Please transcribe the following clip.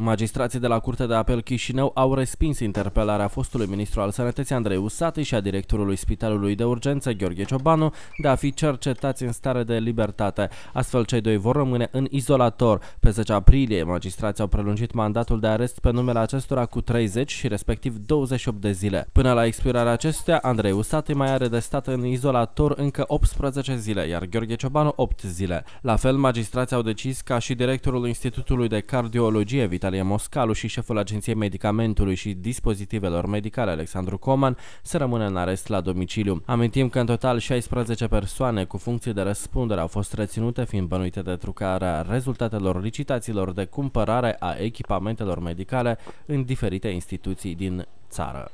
Magistrații de la Curtea de Apel Chișinău au respins interpelarea fostului ministru al Sănătății Andrei Usate și a directorului Spitalului de Urgență Gheorghe Ciobanu de a fi cercetați în stare de libertate. Astfel, cei doi vor rămâne în izolator. Pe 10 aprilie, magistrații au prelungit mandatul de arest pe numele acestora cu 30 și respectiv 28 de zile. Până la expirarea acestea, Andrei Usate mai are de stat în izolator încă 18 zile, iar Gheorghe Ciobanu 8 zile. La fel, magistrații au decis ca și directorul Institutului de Cardiologie Vital Natalia Moscalu și șeful Agenției Medicamentului și Dispozitivelor Medicale Alexandru Coman să rămână în arest la domiciliu. Amintim că în total 16 persoane cu funcții de răspundere au fost reținute fiind bănuite de trucarea rezultatelor licitațiilor de cumpărare a echipamentelor medicale în diferite instituții din țară.